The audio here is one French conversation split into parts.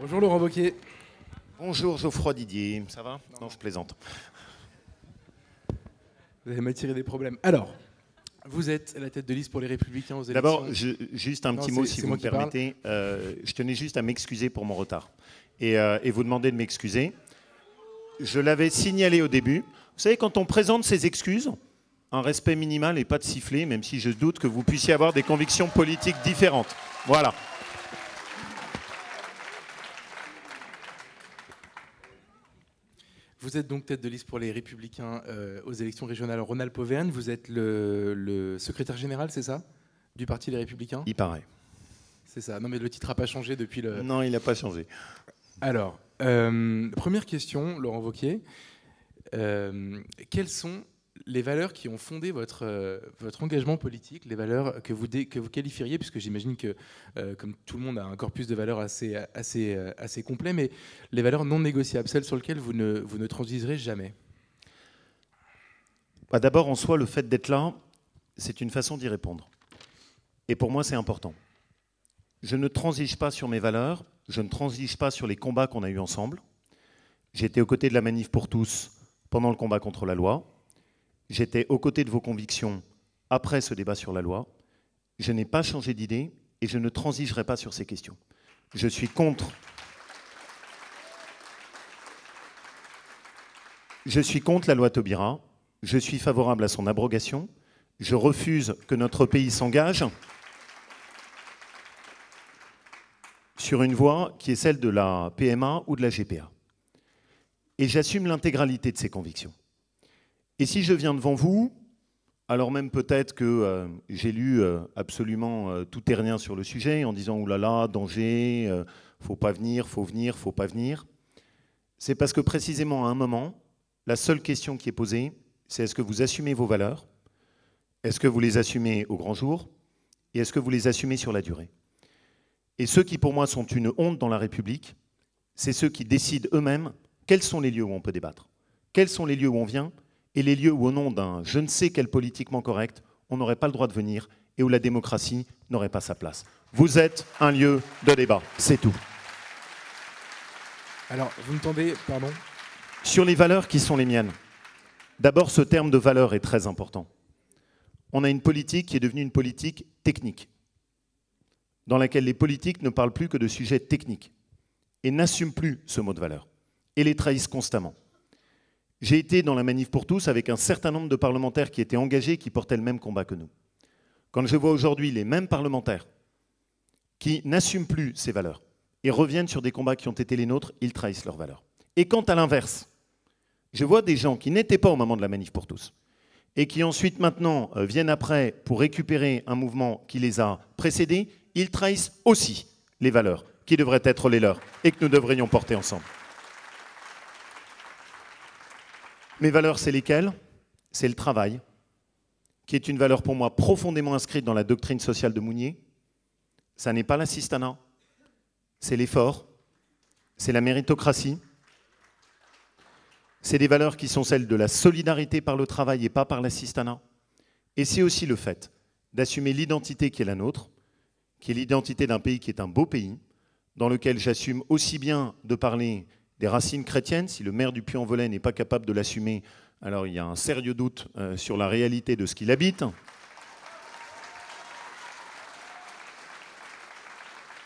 Bonjour Laurent Wauquiez. Bonjour Geoffroy Didier, ça va non. je plaisante. Vous allez m'attirer des problèmes. Alors, vous êtes la tête de liste pour les Républicains aux élections. D'abord, juste un petit mot, si vous me permettez. Euh, je tenais juste à m'excuser pour mon retard euh, et, vous demander de m'excuser. Je l'avais signalé au début. Vous savez, quand on présente ses excuses, un respect minimal et pas de siffler même si je doute que vous puissiez avoir des convictions politiques différentes. Voilà. Vous êtes donc tête de liste pour les Républicains euh, aux élections régionales Ronald Pauverne, Vous êtes le, secrétaire général, c'est ça Du Parti des Républicains Il paraît. C'est ça. Non, mais le titre n'a pas changé depuis le. Non, il n'a pas changé. Alors, euh, première question, Laurent Vauquier. Euh, quelles sont les valeurs qui ont fondé votre, euh, votre engagement politique, les valeurs que vous, que vous qualifieriez, puisque j'imagine que, euh, comme tout le monde, a un corpus de valeurs assez, assez, euh, assez complet, mais les valeurs non négociables, celles sur lesquelles vous ne, vous ne transigerez jamais bah, D'abord, en soi, le fait d'être là, c'est une façon d'y répondre. Et pour moi, c'est important. Je ne transige pas sur mes valeurs, je ne transige pas sur les combats qu'on a eus ensemble. J'étais aux côtés de la manif pour tous pendant le combat contre la loi. J'étais aux côtés de vos convictions après ce débat sur la loi. Je n'ai pas changé d'idée et je ne transigerai pas sur ces questions. Je suis contre. Je suis contre la loi Taubira. Je suis favorable à son abrogation. Je refuse que notre pays s'engage sur une voie qui est celle de la PMA ou de la GPA. Et j'assume l'intégralité de ces convictions. Et si je viens devant vous, alors même peut-être que euh, j'ai lu euh, absolument euh, tout et rien sur le sujet en disant oulala, là là, danger, faut pas venir, faut venir, faut pas venir. C'est parce que précisément à un moment, la seule question qui est posée, c'est est-ce que vous assumez vos valeurs Est-ce que vous les assumez au grand jour Et est-ce que vous les assumez sur la durée Et ceux qui pour moi sont une honte dans la République, c'est ceux qui décident eux-mêmes quels sont les lieux où on peut débattre, quels sont les lieux où on vient, et les lieux où, au nom d'un je ne sais quel politiquement correct, on n'aurait pas le droit de venir et où la démocratie n'aurait pas sa place. Vous êtes un lieu de débat, c'est tout. Alors, vous me tendez, pardon Sur les valeurs qui sont les miennes. D'abord, ce terme de valeur est très important. On a une politique qui est devenue une politique technique, dans laquelle les politiques ne parlent plus que de sujets techniques et n'assument plus ce mot de valeur et les trahissent constamment. J'ai été dans la manif pour tous avec un certain nombre de parlementaires qui étaient engagés, qui portaient le même combat que nous. Quand je vois aujourd'hui les mêmes parlementaires qui n'assument plus ces valeurs et reviennent sur des combats qui ont été les nôtres, ils trahissent leurs valeurs. Et quant à l'inverse, je vois des gens qui n'étaient pas au moment de la manif pour tous et qui ensuite maintenant euh, viennent après pour récupérer un mouvement qui les a précédés, ils trahissent aussi les valeurs qui devraient être les leurs et que nous devrions porter ensemble. Mes valeurs, c'est lesquelles C'est le travail, qui est une valeur pour moi profondément inscrite dans la doctrine sociale de Mounier. Ça n'est pas l'assistanat, c'est l'effort, c'est la méritocratie. C'est des valeurs qui sont celles de la solidarité par le travail et pas par l'assistanat. Et c'est aussi le fait d'assumer l'identité qui est la nôtre, qui est l'identité d'un pays qui est un beau pays, dans lequel j'assume aussi bien de parler des racines chrétiennes. Si le maire du Puy-en-Velay n'est pas capable de l'assumer, alors il y a un sérieux doute euh, sur la réalité de ce qu'il habite.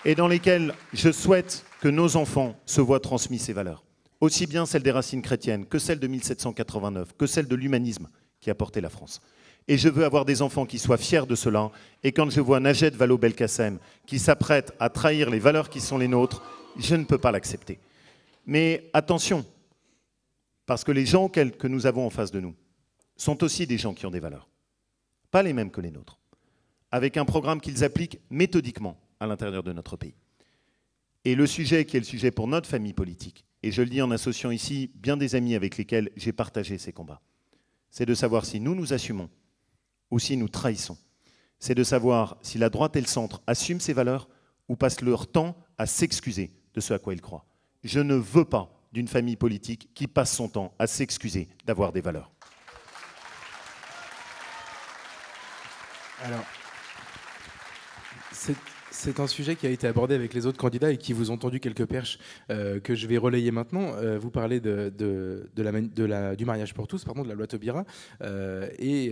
Et dans lesquels je souhaite que nos enfants se voient transmis ces valeurs, aussi bien celles des racines chrétiennes que celles de 1789, que celles de l'humanisme qui a porté la France. Et je veux avoir des enfants qui soient fiers de cela. Et quand je vois Najed Valo belkacem qui s'apprête à trahir les valeurs qui sont les nôtres, je ne peux pas l'accepter. Mais attention, parce que les gens que nous avons en face de nous sont aussi des gens qui ont des valeurs, pas les mêmes que les nôtres, avec un programme qu'ils appliquent méthodiquement à l'intérieur de notre pays. Et le sujet qui est le sujet pour notre famille politique, et je le dis en associant ici bien des amis avec lesquels j'ai partagé ces combats, c'est de savoir si nous nous assumons ou si nous trahissons. C'est de savoir si la droite et le centre assument ces valeurs ou passent leur temps à s'excuser de ce à quoi ils croient je ne veux pas d'une famille politique qui passe son temps à s'excuser d'avoir des valeurs. Alors, c'est un sujet qui a été abordé avec les autres candidats et qui vous ont tendu quelques perches euh, que je vais relayer maintenant. Euh, vous parlez de, du mariage pour tous, pardon, de la loi Taubira, euh, et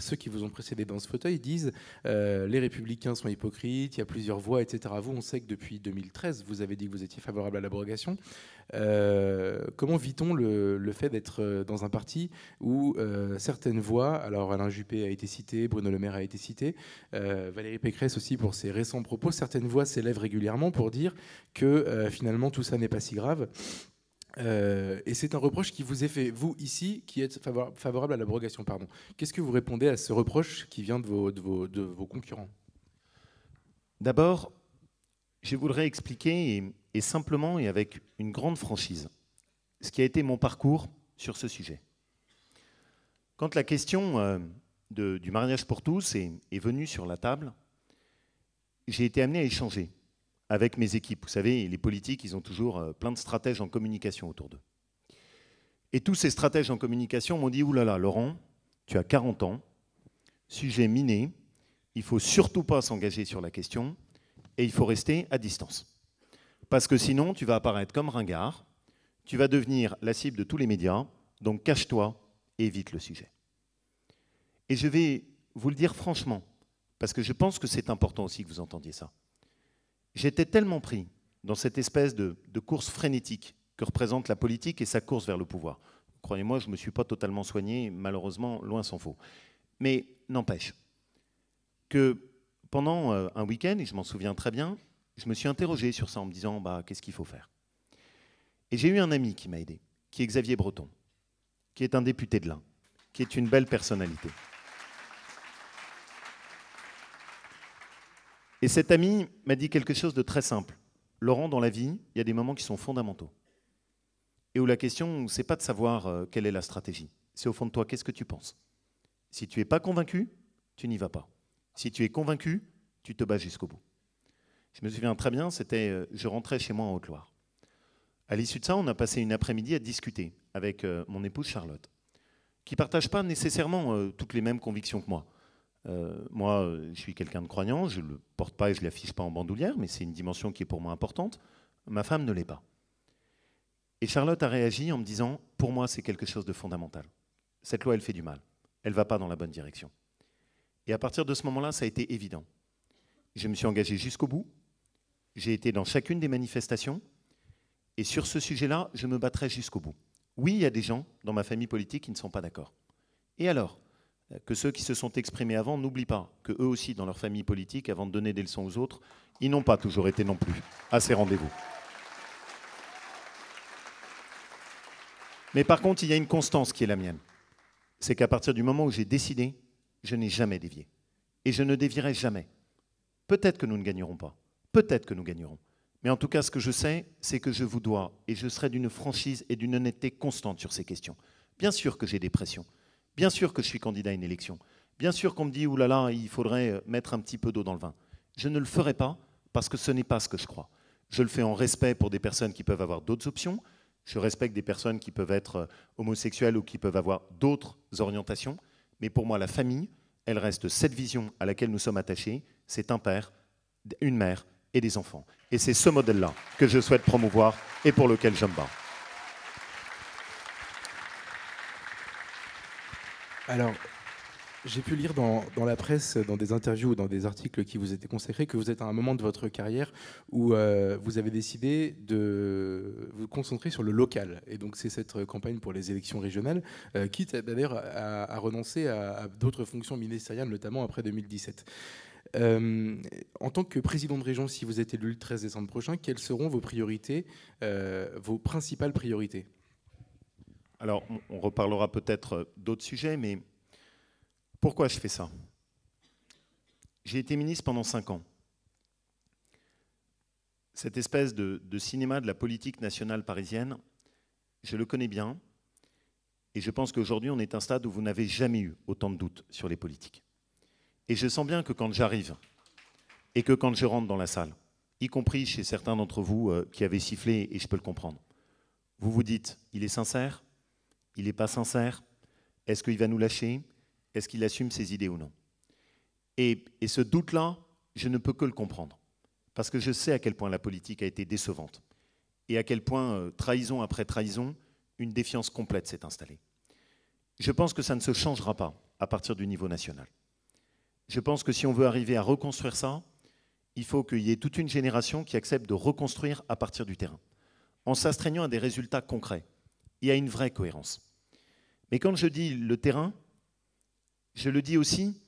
ceux qui vous ont précédé dans ce fauteuil disent les républicains sont hypocrites, il y a plusieurs voix, etc. Vous, on sait que depuis 2013, vous avez dit que vous étiez favorable à l'abrogation. Euh, comment vit-on le, fait d'être euh, dans un parti où euh, certaines voix, alors Alain Juppé a été cité, Bruno Le Maire a été cité, Valérie Pécresse aussi pour ses récents propos, certaines voix s'élèvent régulièrement pour dire que finalement tout ça n'est pas si grave. et c'est un reproche qui vous est fait, vous ici, qui êtes favorable à l'abrogation. Pardon. Qu'est-ce que vous répondez à ce reproche qui vient de vos, de vos, de vos concurrents D'abord, je voudrais expliquer et simplement et avec une grande franchise ce qui a été mon parcours sur ce sujet. Quand la question euh, du mariage pour tous est, venue sur la table, j'ai été amené à échanger avec mes équipes. Vous savez, les politiques, ils ont toujours euh, plein de stratèges en communication autour d'eux. Et tous ces stratèges en communication m'ont dit, oulala, Laurent, tu as 40 ans, sujet miné, il ne faut surtout pas s'engager sur la question et il faut rester à distance. Parce que sinon, tu vas apparaître comme ringard, tu vas devenir la cible de tous les médias, donc cache-toi et évite le sujet. Et je vais vous le dire franchement, parce que je pense que c'est important aussi que vous entendiez ça. J'étais tellement pris dans cette espèce de, course frénétique que représente la politique et sa course vers le pouvoir. Croyez-moi, je ne me suis pas totalement soigné, malheureusement, loin s'en faut. Mais n'empêche que pendant euh, un week-end, et je m'en souviens très bien, je me suis interrogé sur ça en me disant bah, qu'est-ce qu'il faut faire Et j'ai eu un ami qui m'a aidé, qui est Xavier Breton, qui est un député de l'Ain, qui est une belle personnalité. Et cet ami m'a dit quelque chose de très simple. Laurent, dans la vie, il y a des moments qui sont fondamentaux. Et où la question, c'est pas de savoir euh, quelle est la stratégie. C'est au fond de toi, qu'est-ce que tu penses Si tu n'es pas convaincu, tu n'y vas pas. Si tu es convaincu, tu te bats jusqu'au bout. Je me souviens très bien, c'était, euh, je rentrais chez moi en Haute-Loire. À l'issue de ça, on a passé une après-midi à discuter avec euh, mon épouse Charlotte, qui ne partage pas nécessairement euh, toutes les mêmes convictions que moi. moi, je suis quelqu'un de croyant, je ne le porte pas et je ne l'affiche pas en bandoulière, mais c'est une dimension qui est pour moi importante. Ma femme ne l'est pas. Et Charlotte a réagi en me disant, pour moi, c'est quelque chose de fondamental. Cette loi, elle fait du mal. Elle ne va pas dans la bonne direction. Et à partir de ce moment-là, ça a été évident. Je me suis engagé jusqu'au bout, j'ai été dans chacune des manifestations. Et sur ce sujet-là, je me battrai jusqu'au bout. Oui, il y a des gens dans ma famille politique qui ne sont pas d'accord. Et alors Que ceux qui se sont exprimés avant n'oublient pas que eux aussi, dans leur famille politique, avant de donner des leçons aux autres, ils n'ont pas toujours été non plus à ces rendez-vous. Mais par contre, il y a une constance qui est la mienne. C'est qu'à partir du moment où j'ai décidé, je n'ai jamais dévié. Et je ne dévierai jamais. Peut-être que nous ne gagnerons pas. Peut-être que nous gagnerons. Mais en tout cas, ce que je sais, c'est que je vous dois, et je serai d'une franchise et d'une honnêteté constante sur ces questions. Bien sûr que j'ai des pressions. Bien sûr que je suis candidat à une élection. Bien sûr qu'on me dit, oulala, il faudrait euh, mettre un petit peu d'eau dans le vin. Je ne le ferai pas parce que ce n'est pas ce que je crois. Je le fais en respect pour des personnes qui peuvent avoir d'autres options. Je respecte des personnes qui peuvent être euh, homosexuelles ou qui peuvent avoir d'autres orientations. Mais pour moi, la famille, elle reste cette vision à laquelle nous sommes attachés. C'est un père, une mère, et des enfants. Et c'est ce modèle-là que je souhaite promouvoir et pour lequel j'aime me Alors, j'ai pu lire dans, la presse, dans des interviews ou dans des articles qui vous étaient consacrés, que vous êtes à un moment de votre carrière où euh, vous avez décidé de vous concentrer sur le local. Et donc c'est cette euh, campagne pour les élections régionales, euh, quitte d'ailleurs à, renoncer à, à d'autres fonctions ministérielles, notamment après 2017. Euh, en tant que président de région, si vous êtes élu le 13 décembre prochain, quelles seront vos priorités, euh, vos principales priorités Alors, on reparlera peut-être d'autres sujets, mais pourquoi je fais ça J'ai été ministre pendant 5 ans. Cette espèce de, de cinéma de la politique nationale parisienne, je le connais bien, et je pense qu'aujourd'hui, on est à un stade où vous n'avez jamais eu autant de doutes sur les politiques. Et je sens bien que quand j'arrive et que quand je rentre dans la salle, y compris chez certains d'entre vous euh, qui avaient sifflé, et je peux le comprendre, vous vous dites, il est sincère, il n'est pas sincère, est-ce qu'il va nous lâcher, est-ce qu'il assume ses idées ou non et, ce doute-là, je ne peux que le comprendre, parce que je sais à quel point la politique a été décevante, et à quel point, euh, trahison après trahison, une défiance complète s'est installée. Je pense que ça ne se changera pas à partir du niveau national je pense que si on veut arriver à reconstruire ça, il faut qu'il y ait toute une génération qui accepte de reconstruire à partir du terrain, en s'astreignant à des résultats concrets et à une vraie cohérence. Mais quand je dis le terrain, je le dis aussi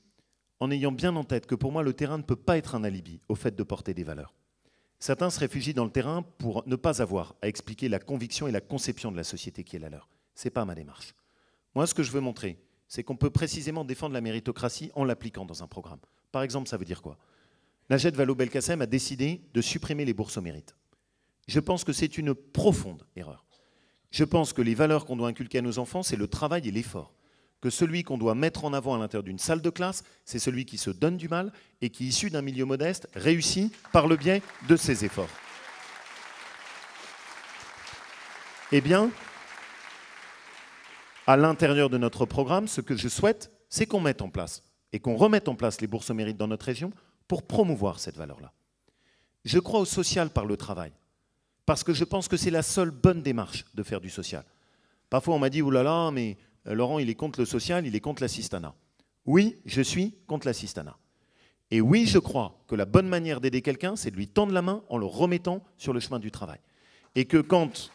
en ayant bien en tête que pour moi, le terrain ne peut pas être un alibi au fait de porter des valeurs. Certains se réfugient dans le terrain pour ne pas avoir à expliquer la conviction et la conception de la société qui est la leur. Ce n'est pas ma démarche. Moi, ce que je veux montrer, c'est qu'on peut précisément défendre la méritocratie en l'appliquant dans un programme. Par exemple, ça veut dire quoi Najed Vallaud-Belkacem a décidé de supprimer les bourses au mérite. Je pense que c'est une profonde erreur. Je pense que les valeurs qu'on doit inculquer à nos enfants, c'est le travail et l'effort. Que celui qu'on doit mettre en avant à l'intérieur d'une salle de classe, c'est celui qui se donne du mal et qui, issu d'un milieu modeste, réussit par le biais de ses efforts. Eh bien, à l'intérieur de notre programme, ce que je souhaite, c'est qu'on mette en place et qu'on remette en place les bourses au mérite dans notre région pour promouvoir cette valeur-là. Je crois au social par le travail, parce que je pense que c'est la seule bonne démarche de faire du social. Parfois, on m'a dit, oulala, là là, mais euh, Laurent, il est contre le social, il est contre l'assistanat. Oui, je suis contre l'assistanat. Et oui, je crois que la bonne manière d'aider quelqu'un, c'est de lui tendre la main en le remettant sur le chemin du travail. Et que quand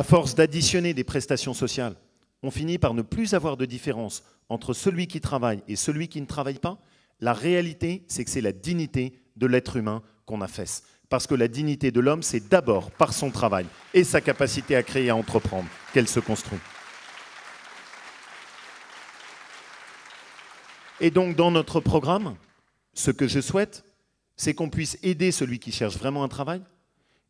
à force d'additionner des prestations sociales, on finit par ne plus avoir de différence entre celui qui travaille et celui qui ne travaille pas. La réalité, c'est que c'est la dignité de l'être humain qu'on affaisse. Parce que la dignité de l'homme, c'est d'abord par son travail et sa capacité à créer et à entreprendre qu'elle se construit. Et donc dans notre programme, ce que je souhaite, c'est qu'on puisse aider celui qui cherche vraiment un travail,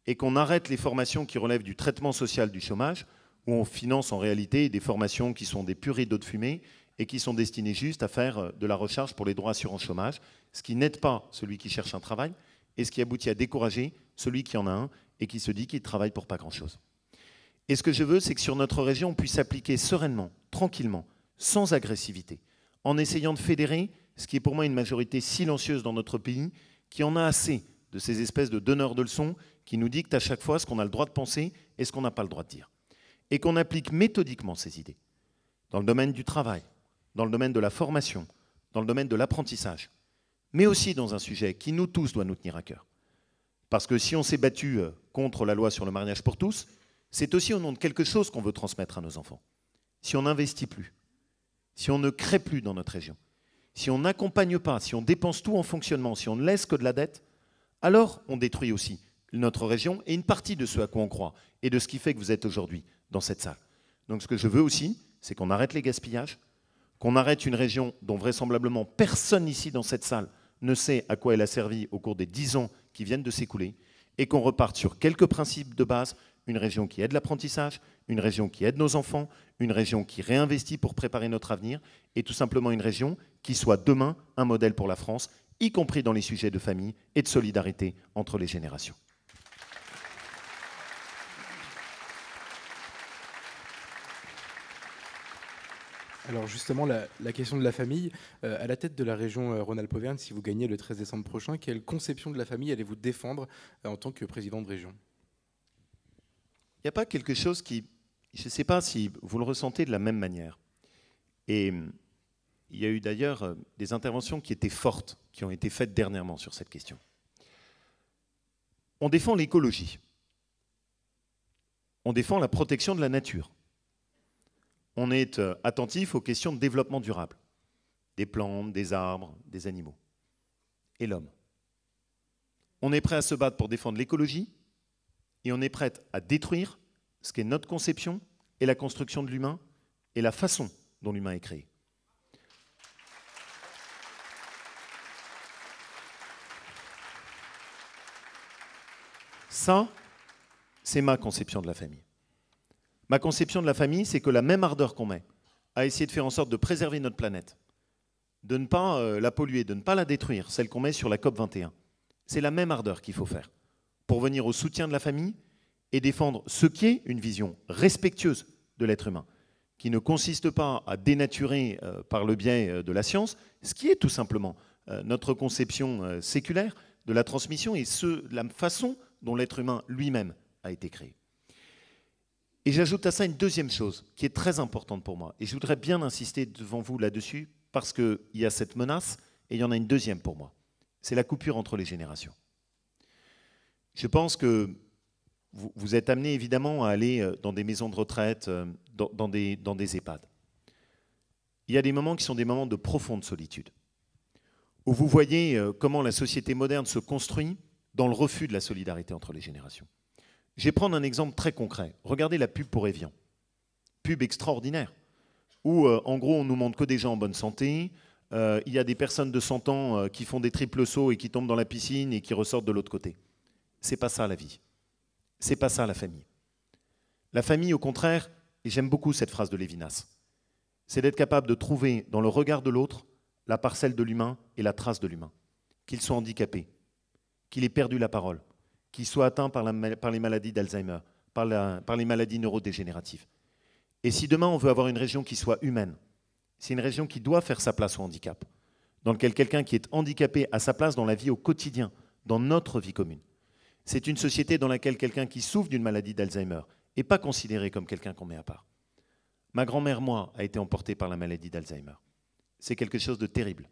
et qu'on arrête les formations qui relèvent du traitement social du chômage, où on finance en réalité des formations qui sont des purées d'eau de fumée et qui sont destinées juste à faire euh, de la recherche pour les droits assurance chômage, ce qui n'aide pas celui qui cherche un travail et ce qui aboutit à décourager celui qui en a un et qui se dit qu'il travaille pour pas grand-chose. Et ce que je veux, c'est que sur notre région, on puisse s'appliquer sereinement, tranquillement, sans agressivité, en essayant de fédérer ce qui est pour moi une majorité silencieuse dans notre pays, qui en a assez de ces espèces de donneurs de leçons qui nous dicte à chaque fois ce qu'on a le droit de penser et ce qu'on n'a pas le droit de dire. Et qu'on applique méthodiquement ces idées dans le domaine du travail, dans le domaine de la formation, dans le domaine de l'apprentissage, mais aussi dans un sujet qui nous tous doit nous tenir à cœur. Parce que si on s'est battu euh, contre la loi sur le mariage pour tous, c'est aussi au nom de quelque chose qu'on veut transmettre à nos enfants. Si on n'investit plus, si on ne crée plus dans notre région, si on n'accompagne pas, si on dépense tout en fonctionnement, si on ne laisse que de la dette, alors on détruit aussi notre région est une partie de ce à quoi on croit et de ce qui fait que vous êtes aujourd'hui dans cette salle. Donc ce que je veux aussi, c'est qu'on arrête les gaspillages, qu'on arrête une région dont vraisemblablement personne ici dans cette salle ne sait à quoi elle a servi au cours des dix ans qui viennent de s'écouler, et qu'on reparte sur quelques principes de base, une région qui aide l'apprentissage, une région qui aide nos enfants, une région qui réinvestit pour préparer notre avenir, et tout simplement une région qui soit demain un modèle pour la France, y compris dans les sujets de famille et de solidarité entre les générations. Alors justement, la, question de la famille, euh, à la tête de la région euh, rhône alpes si vous gagnez le 13 décembre prochain, quelle conception de la famille allez-vous défendre euh, en tant que président de région Il n'y a pas quelque chose qui... Je ne sais pas si vous le ressentez de la même manière. Et hum, il y a eu d'ailleurs des interventions qui étaient fortes, qui ont été faites dernièrement sur cette question. On défend l'écologie. On défend la protection de la nature on est euh, attentif aux questions de développement durable, des plantes, des arbres, des animaux, et l'homme. On est prêt à se battre pour défendre l'écologie, et on est prêt à détruire ce qu'est notre conception et la construction de l'humain, et la façon dont l'humain est créé. Ça, c'est ma conception de la famille. Ma conception de la famille, c'est que la même ardeur qu'on met à essayer de faire en sorte de préserver notre planète, de ne pas euh, la polluer, de ne pas la détruire, celle qu'on met sur la COP21, c'est la même ardeur qu'il faut faire pour venir au soutien de la famille et défendre ce qui est une vision respectueuse de l'être humain, qui ne consiste pas à dénaturer euh, par le biais euh, de la science, ce qui est tout simplement notre conception séculaire de la transmission et ce, la façon dont l'être humain lui-même a été créé. Et j'ajoute à ça une deuxième chose qui est très importante pour moi. Et je voudrais bien insister devant vous là-dessus parce qu'il y a cette menace et il y en a une deuxième pour moi. C'est la coupure entre les générations. Je pense que vous, êtes amené évidemment à aller euh, dans des maisons de retraite, euh, dans, des, dans des EHPAD. Il y a des moments qui sont des moments de profonde solitude, où vous voyez euh, comment la société moderne se construit dans le refus de la solidarité entre les générations. Je vais prendre un exemple très concret. Regardez la pub pour Evian. Pub extraordinaire. Où, euh, en gros, on nous montre que des gens en bonne santé. Euh, il y a des personnes de 100 ans euh, qui font des triples sauts et qui tombent dans la piscine et qui ressortent de l'autre côté. C'est pas ça la vie. C'est pas ça la famille. La famille, au contraire, et j'aime beaucoup cette phrase de Lévinas, c'est d'être capable de trouver dans le regard de l'autre la parcelle de l'humain et la trace de l'humain. Qu'il soit handicapé, qu'il ait perdu la parole, qui soit atteint par, les maladies d'Alzheimer, par, les maladies neurodégénératives. Et si demain on veut avoir une région qui soit humaine, c'est une région qui doit faire sa place au handicap, dans laquelle quelqu'un qui est handicapé a sa place dans la vie au quotidien, dans notre vie commune. C'est une société dans laquelle quelqu'un qui souffre d'une maladie d'Alzheimer n'est pas considéré comme quelqu'un qu'on met à part. Ma grand-mère, moi, a été emportée par la maladie d'Alzheimer. C'est quelque chose de terrible,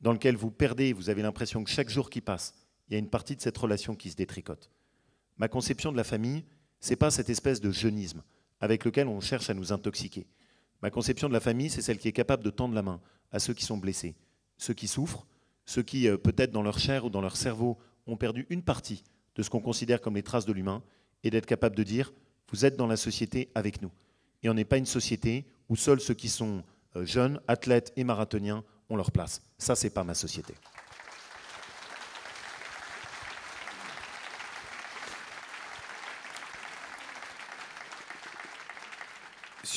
dans lequel vous perdez, vous avez l'impression que chaque jour qui passe, il y a une partie de cette relation qui se détricote. Ma conception de la famille, c'est pas cette espèce de jeunisme avec lequel on cherche à nous intoxiquer. Ma conception de la famille, c'est celle qui est capable de tendre la main à ceux qui sont blessés, ceux qui souffrent, ceux qui, euh, peut-être dans leur chair ou dans leur cerveau, ont perdu une partie de ce qu'on considère comme les traces de l'humain, et d'être capable de dire, vous êtes dans la société avec nous. Et on n'est pas une société où seuls ceux qui sont euh, jeunes, athlètes et marathoniens ont leur place. Ça, c'est pas ma société.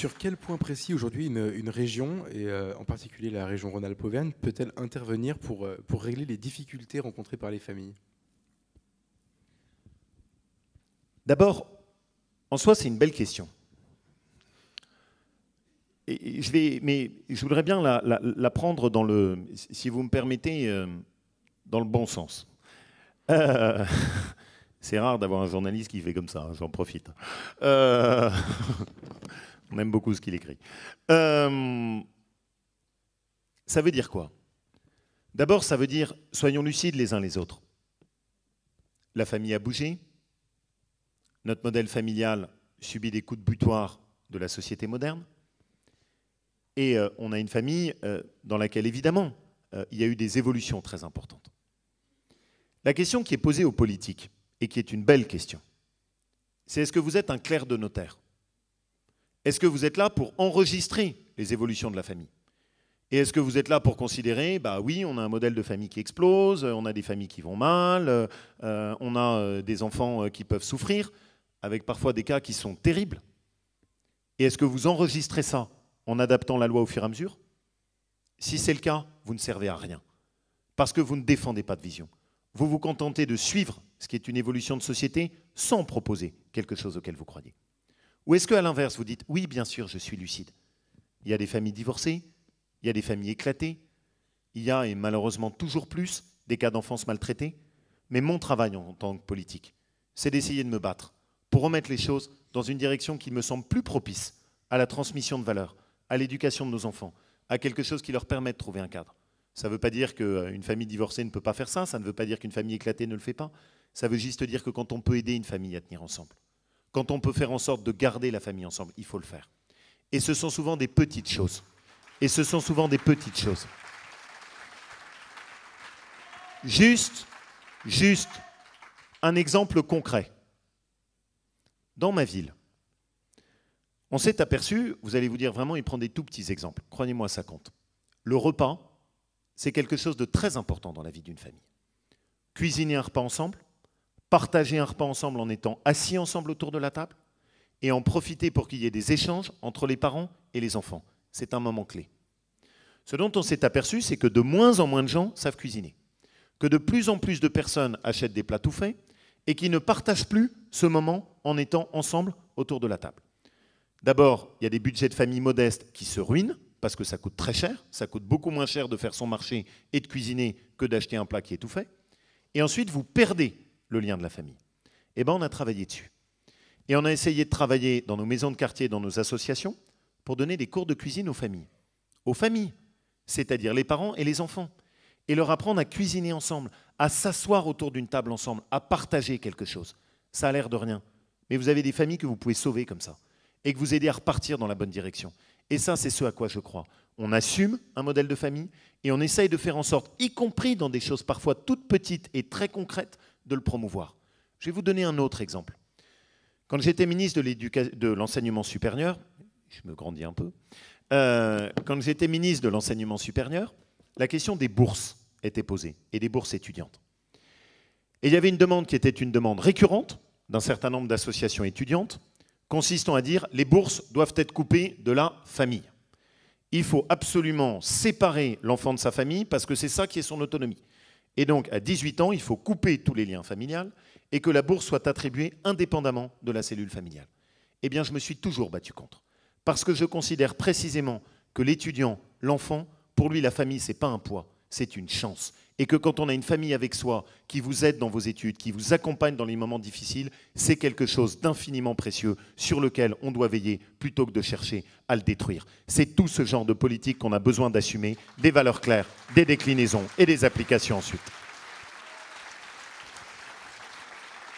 Sur quel point précis aujourd'hui une, région, et euh, en particulier la région rhône alpes peut-elle intervenir pour, euh, pour régler les difficultés rencontrées par les familles D'abord, en soi, c'est une belle question. Et je vais, mais je voudrais bien la, prendre dans le, si vous me permettez, euh, dans le bon sens. c'est rare d'avoir un journaliste qui fait comme ça, hein, j'en profite. On aime beaucoup ce qu'il écrit. Euh, ça veut dire quoi D'abord, ça veut dire soyons lucides les uns les autres. La famille a bougé. Notre modèle familial subit des coups de butoir de la société moderne. Et euh, on a une famille euh, dans laquelle, évidemment, il y a eu des évolutions très importantes. La question qui est posée aux politiques, et qui est une belle question, c'est est-ce que vous êtes un clerc de notaire est-ce que vous êtes là pour enregistrer les évolutions de la famille et est-ce que vous êtes là pour considérer, bah oui, on a un modèle de famille qui explose, euh, on a des familles qui vont mal, euh, euh, on a des enfants qui peuvent souffrir, avec parfois des cas qui sont terribles. Et est-ce que vous enregistrez ça en adaptant la loi au fur et à mesure Si c'est le cas, vous ne servez à rien, parce que vous ne défendez pas de vision. Vous vous contentez de suivre ce qui est une évolution de société sans proposer quelque chose auquel vous croyez. Ou est-ce qu'à l'inverse, vous dites, oui, bien sûr, je suis lucide. Il y a des familles divorcées, il y a des familles éclatées, il y a, et malheureusement toujours plus, des cas d'enfance maltraités. Mais mon travail en tant que politique, c'est d'essayer de me battre pour remettre les choses dans une direction qui me semble plus propice à la transmission de valeurs, à l'éducation de nos enfants, à quelque chose qui leur permet de trouver un cadre. Ça ne veut pas dire qu'une famille divorcée ne peut pas faire ça, ça ne veut pas dire qu'une famille éclatée ne le fait pas, ça veut juste dire que quand on peut aider une famille à tenir ensemble, quand on peut faire en sorte de garder la famille ensemble, il faut le faire. Et ce sont souvent des petites choses. Et ce sont souvent des petites choses. Juste, juste un exemple concret. Dans ma ville, on s'est aperçu, vous allez vous dire vraiment, il prend des tout petits exemples. Croyez-moi, ça compte. Le repas, c'est quelque chose de très important dans la vie d'une famille. Cuisiner un repas ensemble, partager un repas ensemble en étant assis ensemble autour de la table et en profiter pour qu'il y ait des échanges entre les parents et les enfants. C'est un moment clé. Ce dont on s'est aperçu, c'est que de moins en moins de gens savent cuisiner, que de plus en plus de personnes achètent des plats tout faits et qui ne partagent plus ce moment en étant ensemble autour de la table. D'abord, il y a des budgets de famille modestes qui se ruinent parce que ça coûte très cher, ça coûte beaucoup moins cher de faire son marché et de cuisiner que d'acheter un plat qui est tout fait. Et ensuite, vous perdez le lien de la famille. Eh bien, on a travaillé dessus. Et on a essayé de travailler dans nos maisons de quartier, dans nos associations, pour donner des cours de cuisine aux familles. Aux familles, c'est-à-dire les parents et les enfants. Et leur apprendre à cuisiner ensemble, à s'asseoir autour d'une table ensemble, à partager quelque chose. Ça a l'air de rien. Mais vous avez des familles que vous pouvez sauver comme ça. Et que vous aidez à repartir dans la bonne direction. Et ça, c'est ce à quoi je crois. On assume un modèle de famille et on essaye de faire en sorte, y compris dans des choses parfois toutes petites et très concrètes, de le promouvoir. Je vais vous donner un autre exemple. Quand j'étais ministre de l'enseignement supérieur, je me grandis un peu, euh, quand j'étais ministre de l'enseignement supérieur, la question des bourses était posée, et des bourses étudiantes. Et il y avait une demande qui était une demande récurrente d'un certain nombre d'associations étudiantes, consistant à dire les bourses doivent être coupées de la famille. Il faut absolument séparer l'enfant de sa famille parce que c'est ça qui est son autonomie. Et donc, à 18 ans, il faut couper tous les liens familiales et que la bourse soit attribuée indépendamment de la cellule familiale. Eh bien, je me suis toujours battu contre. Parce que je considère précisément que l'étudiant, l'enfant, pour lui, la famille, c'est pas un poids, c'est une chance et que quand on a une famille avec soi qui vous aide dans vos études, qui vous accompagne dans les moments difficiles, c'est quelque chose d'infiniment précieux sur lequel on doit veiller plutôt que de chercher à le détruire. C'est tout ce genre de politique qu'on a besoin d'assumer, des valeurs claires, des déclinaisons et des applications ensuite.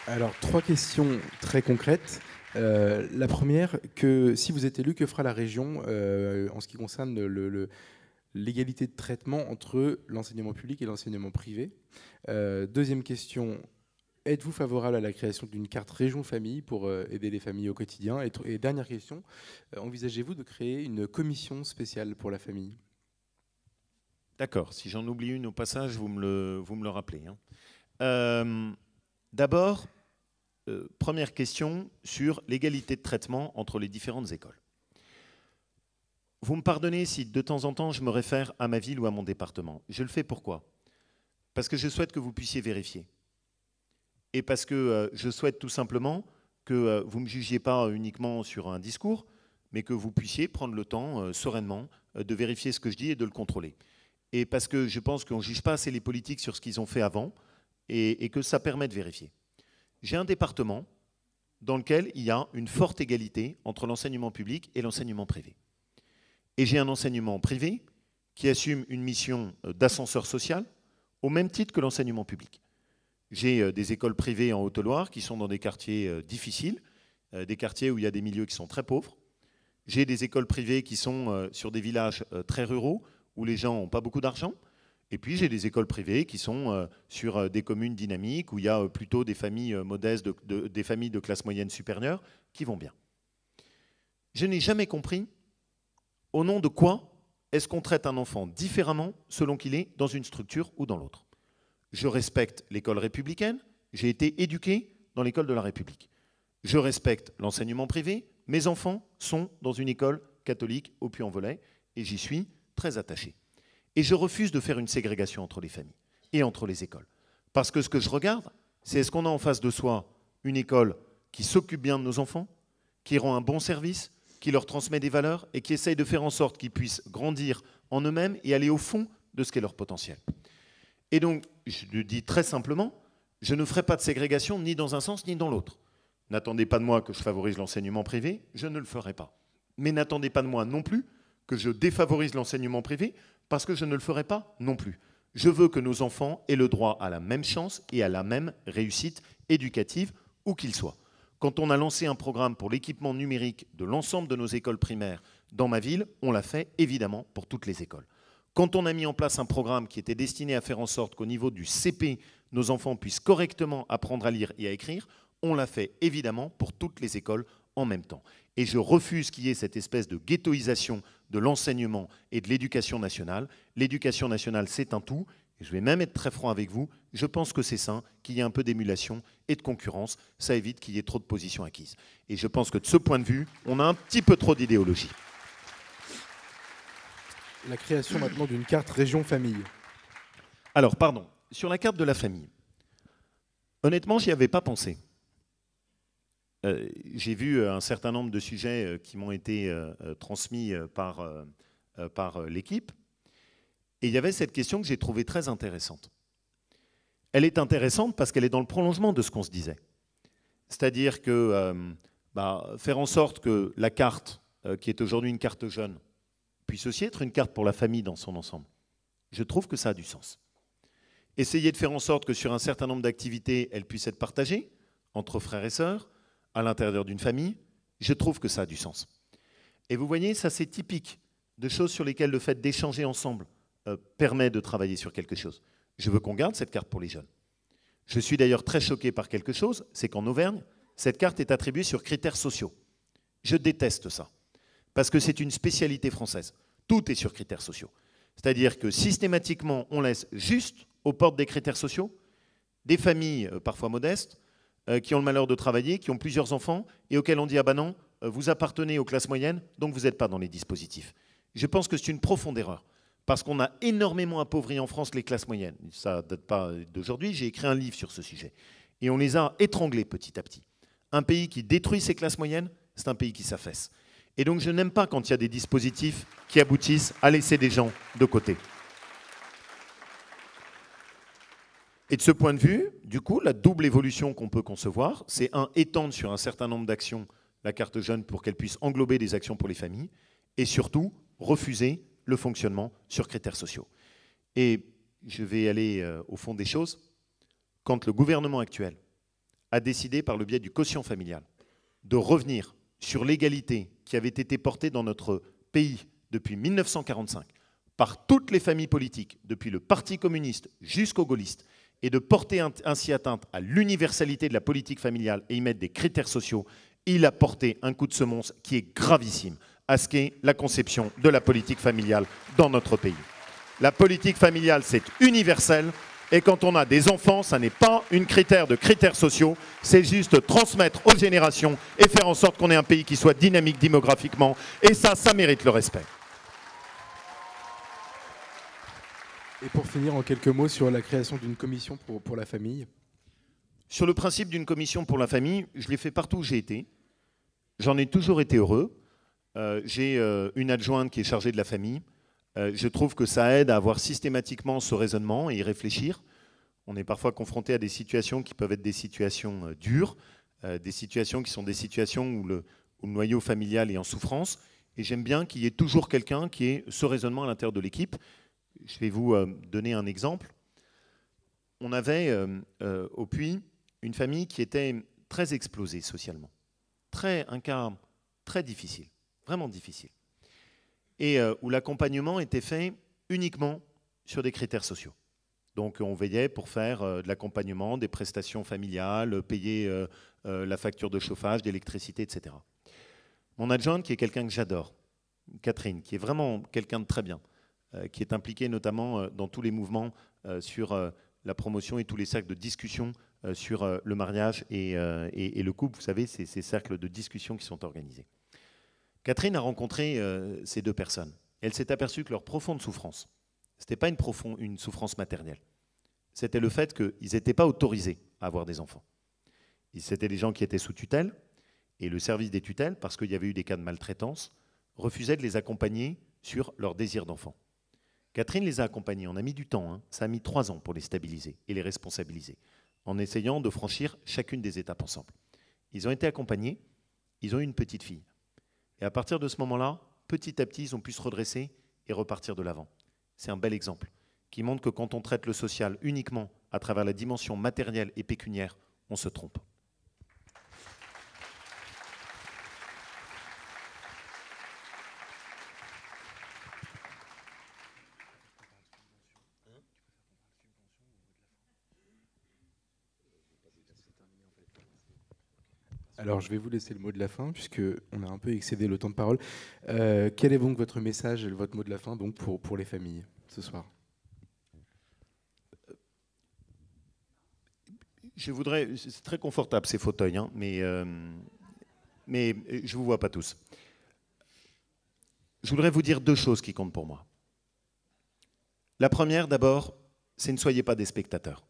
Alors, trois questions très concrètes. Euh, la première, que si vous êtes élu, que fera la région euh, en ce qui concerne le, l'égalité de traitement entre l'enseignement public et l'enseignement privé. Euh, deuxième question, êtes-vous favorable à la création d'une carte région famille pour euh, aider les familles au quotidien et, dernière question, euh, envisagez-vous de créer une commission spéciale pour la famille D'accord, si j'en oublie une au passage, vous me le, vous me le rappelez. Hein. D'abord, première question sur l'égalité de traitement entre les différentes écoles. Vous me pardonnez si de temps en temps je me réfère à ma ville ou à mon département. Je le fais pourquoi Parce que je souhaite que vous puissiez vérifier. Et parce que euh, je souhaite tout simplement que euh, vous ne me jugiez pas uniquement sur un discours, mais que vous puissiez prendre le temps euh, sereinement de vérifier ce que je dis et de le contrôler. Et parce que je pense qu'on ne juge pas assez les politiques sur ce qu'ils ont fait avant et, et que ça permet de vérifier. J'ai un département dans lequel il y a une forte égalité entre l'enseignement public et l'enseignement privé et j'ai un enseignement privé qui assume une mission euh, d'ascenseur social au même titre que l'enseignement public. J'ai euh, des écoles privées en Haute-Loire qui sont dans des quartiers euh, difficiles, des quartiers où il y a des milieux qui sont très pauvres. J'ai des écoles privées qui sont sur des villages très ruraux où les gens n'ont pas beaucoup d'argent. Et puis j'ai des écoles privées qui sont sur des communes dynamiques où il y a plutôt des familles modestes, des familles de classe moyenne supérieure qui vont bien. Je n'ai jamais compris au nom de quoi est-ce qu'on traite un enfant différemment selon qu'il est dans une structure ou dans l'autre Je respecte l'école républicaine, j'ai été éduqué dans l'école de la République. Je respecte l'enseignement privé, mes enfants sont dans une école catholique au Puy-en-Velay et j'y suis très attaché. Et je refuse de faire une ségrégation entre les familles et entre les écoles. Parce que ce que je regarde, c'est est-ce qu'on a en face de soi une école qui s'occupe bien de nos enfants, qui rend un bon service, qui leur transmet des valeurs et qui essaye de faire en sorte qu'ils puissent grandir en eux-mêmes et aller au fond de ce qu'est leur potentiel. Et donc, je le dis très simplement, je ne ferai pas de ségrégation ni dans un sens ni dans l'autre. N'attendez pas de moi que je favorise l'enseignement privé, je ne le ferai pas. Mais n'attendez pas de moi non plus que je défavorise l'enseignement privé, parce que je ne le ferai pas non plus. Je veux que nos enfants aient le droit à la même chance et à la même réussite éducative, où qu'ils soient. Quand on a lancé un programme pour l'équipement numérique de l'ensemble de nos écoles primaires dans ma ville, on l'a fait évidemment pour toutes les écoles. Quand on a mis en place un programme qui était destiné à faire en sorte qu'au niveau du CP, nos enfants puissent correctement apprendre à lire et à écrire, on l'a fait évidemment pour toutes les écoles en même temps. Et je refuse qu'il y ait cette espèce de ghettoisation de l'enseignement et de l'éducation nationale. L'éducation nationale, c'est un tout, je vais même être très franc avec vous, je pense que c'est sain qu'il y ait un peu d'émulation et de concurrence. Ça évite qu'il y ait trop de positions acquises. Et je pense que de ce point de vue, on a un petit peu trop d'idéologie. La création maintenant d'une carte région-famille. Alors, pardon, sur la carte de la famille, honnêtement, j'y avais pas pensé. Euh, j'ai vu euh, un certain nombre de sujets euh, qui m'ont été transmis par, par l'équipe. Et il y avait cette question que j'ai trouvée très intéressante. Elle est intéressante parce qu'elle est dans le prolongement de ce qu'on se disait. C'est-à-dire que euh, bah, faire en sorte que la carte, euh, qui est aujourd'hui une carte jeune, puisse aussi être une carte pour la famille dans son ensemble, je trouve que ça a du sens. Essayer de faire en sorte que sur un certain nombre d'activités, elle puisse être partagée entre frères et sœurs, à l'intérieur d'une famille, je trouve que ça a du sens. Et vous voyez, ça c'est typique de choses sur lesquelles le fait d'échanger ensemble, euh, permet de travailler sur quelque chose. Je veux qu'on garde cette carte pour les jeunes. Je suis d'ailleurs très choqué par quelque chose, c'est qu'en Auvergne, cette carte est attribuée sur critères sociaux. Je déteste ça, parce que c'est une spécialité française. Tout est sur critères sociaux. C'est-à-dire que systématiquement, on laisse juste aux portes des critères sociaux des familles euh, parfois modestes euh, qui ont le malheur de travailler, qui ont plusieurs enfants et auxquels on dit ah ben non, vous appartenez aux classes moyennes, donc vous n'êtes pas dans les dispositifs. Je pense que c'est une profonde erreur parce qu'on a énormément appauvri en France les classes moyennes. Ça date pas d'aujourd'hui, j'ai écrit un livre sur ce sujet. Et on les a étranglés petit à petit. Un pays qui détruit ses classes moyennes, c'est un pays qui s'affaisse. Et donc je n'aime pas quand il y a des dispositifs qui aboutissent à laisser des gens de côté. Et de ce point de vue, du coup, la double évolution qu'on peut concevoir, c'est un, étendre sur un certain nombre d'actions la carte jeune pour qu'elle puisse englober des actions pour les familles, et surtout refuser le fonctionnement sur critères sociaux. Et je vais aller euh, au fond des choses. Quand le gouvernement actuel a décidé, par le biais du quotient familial, de revenir sur l'égalité qui avait été portée dans notre pays depuis 1945 par toutes les familles politiques, depuis le Parti communiste jusqu'aux gaullistes, et de porter ainsi atteinte à l'universalité de la politique familiale et y mettre des critères sociaux, il a porté un coup de semonce qui est gravissime à ce qu'est la conception de la politique familiale dans notre pays. La politique familiale, c'est universel. Et quand on a des enfants, ça n'est pas une critère de critères sociaux, c'est juste transmettre aux générations et faire en sorte qu'on ait un pays qui soit dynamique démographiquement. Et ça, ça mérite le respect. Et pour finir, en quelques mots sur la création d'une commission pour, pour, la famille. Sur le principe d'une commission pour la famille, je l'ai fait partout où j'ai été. J'en ai toujours été heureux. Euh, j'ai euh, une adjointe qui est chargée de la famille. Euh, je trouve que ça aide à avoir systématiquement ce raisonnement et y réfléchir. On est parfois confronté à des situations qui peuvent être des situations dures, des situations qui sont des situations où le, noyau familial est en souffrance. Et j'aime bien qu'il y ait toujours quelqu'un qui ait ce raisonnement à l'intérieur de l'équipe. Je vais vous donner un exemple. On avait au puits une famille qui était très explosée socialement. Très, un cas très difficile vraiment difficile, et euh, où l'accompagnement était fait uniquement sur des critères sociaux. Donc on veillait pour faire euh, de l'accompagnement, des prestations familiales, payer euh, la facture de chauffage, d'électricité, etc. Mon adjointe, qui est quelqu'un que j'adore, Catherine, qui est vraiment quelqu'un de très bien, qui est impliquée notamment dans tous les mouvements sur la promotion et tous les cercles de discussion sur le mariage et, et le couple. Vous savez, c'est ces cercles de discussion qui sont organisés. Catherine a rencontré euh, ces deux personnes. Elle s'est aperçue que leur profonde souffrance, ce n'était pas une, souffrance maternelle, C'était le fait qu'ils n'étaient pas autorisés à avoir des enfants. C'était les gens qui étaient sous tutelle, et le service des tutelles, parce qu'il y avait eu des cas de maltraitance, refusait de les accompagner sur leur désir d'enfant. Catherine les a accompagnés, on a mis du temps, hein. ça a mis trois ans pour les stabiliser et les responsabiliser, en essayant de franchir chacune des étapes ensemble. Ils ont été accompagnés, ils ont eu une petite fille. Et à partir de ce moment-là, petit à petit, ils ont pu se redresser et repartir de l'avant. C'est un bel exemple qui montre que quand on traite le social uniquement à travers la dimension matérielle et pécuniaire, on se trompe. Alors, je vais vous laisser le mot de la fin, puisqu'on a un peu excédé le temps de parole. Euh, quel est donc votre message et votre mot de la fin donc, pour, pour les familles ce soir Je voudrais. C'est très confortable ces fauteuils, hein, mais, euh, mais je ne vous vois pas tous. Je voudrais vous dire deux choses qui comptent pour moi. La première, d'abord, c'est ne soyez pas des spectateurs.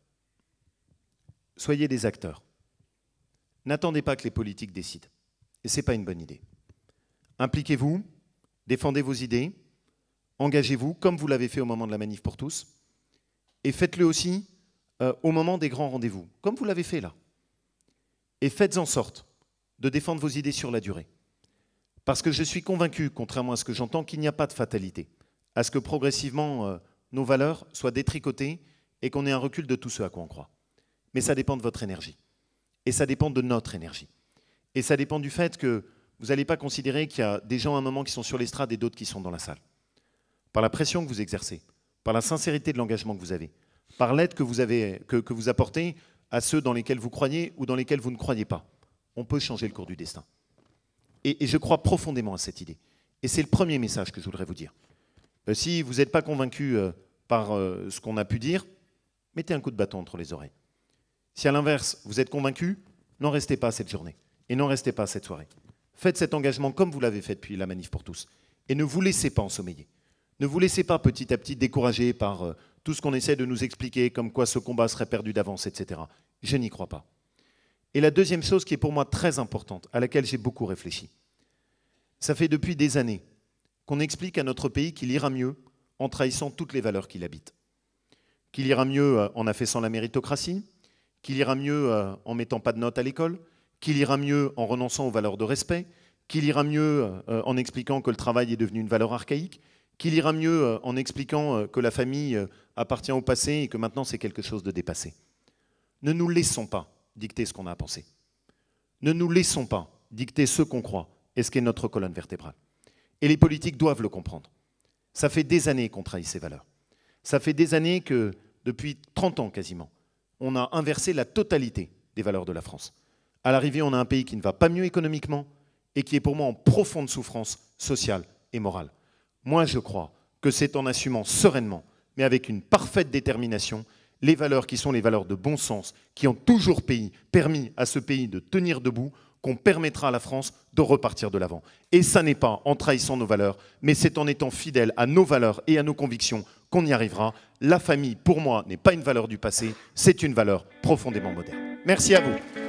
Soyez des acteurs. N'attendez pas que les politiques décident. Et ce n'est pas une bonne idée. Impliquez-vous, défendez vos idées, engagez-vous comme vous l'avez fait au moment de la manif pour tous, et faites-le aussi euh, au moment des grands rendez-vous, comme vous l'avez fait là. Et faites en sorte de défendre vos idées sur la durée. Parce que je suis convaincu, contrairement à ce que j'entends, qu'il n'y a pas de fatalité, à ce que progressivement euh, nos valeurs soient détricotées et qu'on ait un recul de tout ce à quoi on croit. Mais ça dépend de votre énergie. Et ça dépend de notre énergie. Et ça dépend du fait que vous n'allez pas considérer qu'il y a des gens à un moment qui sont sur l'estrade et d'autres qui sont dans la salle. Par la pression que vous exercez, par la sincérité de l'engagement que vous avez, par l'aide que, vous avez, que, vous apportez à ceux dans lesquels vous croyez ou dans lesquels vous ne croyez pas, on peut changer le cours du destin. Et, et je crois profondément à cette idée. Et c'est le premier message que je voudrais vous dire. Euh, si vous n'êtes pas convaincu euh, par euh, ce qu'on a pu dire, mettez un coup de bâton entre les oreilles. Si à l'inverse, vous êtes convaincu, n'en restez pas cette journée et n'en restez pas cette soirée. Faites cet engagement comme vous l'avez fait depuis la manif pour tous et ne vous laissez pas ensommeiller. Ne vous laissez pas petit à petit décourager par euh, tout ce qu'on essaie de nous expliquer, comme quoi ce combat serait perdu d'avance, etc. Je n'y crois pas. Et la deuxième chose qui est pour moi très importante, à laquelle j'ai beaucoup réfléchi, ça fait depuis des années qu'on explique à notre pays qu'il ira mieux en trahissant toutes les valeurs qu'il habite. Qu'il ira mieux euh, en affaissant la méritocratie, qu'il ira mieux euh, en mettant pas de notes à l'école, qu'il ira mieux en renonçant aux valeurs de respect, qu'il ira mieux euh, en expliquant que le travail est devenu une valeur archaïque, qu'il ira mieux euh, en expliquant que la famille appartient au passé et que maintenant c'est quelque chose de dépassé. Ne nous laissons pas dicter ce qu'on a à penser. Ne nous laissons pas dicter ce qu'on croit et ce qu'est notre colonne vertébrale. Et les politiques doivent le comprendre. Ça fait des années qu'on trahit ces valeurs. Ça fait des années que, depuis 30 ans quasiment, on a inversé la totalité des valeurs de la France. À l'arrivée, on a un pays qui ne va pas mieux économiquement et qui est pour moi en profonde souffrance sociale et morale. Moi, je crois que c'est en assumant sereinement, mais avec une parfaite détermination, les valeurs qui sont les valeurs de bon sens, qui ont toujours permis à ce pays de tenir debout, qu'on permettra à la France de repartir de l'avant. Et ça n'est pas en trahissant nos valeurs, mais c'est en étant fidèle à nos valeurs et à nos convictions qu'on y arrivera. La famille, pour moi, n'est pas une valeur du passé, c'est une valeur profondément moderne. Merci à vous.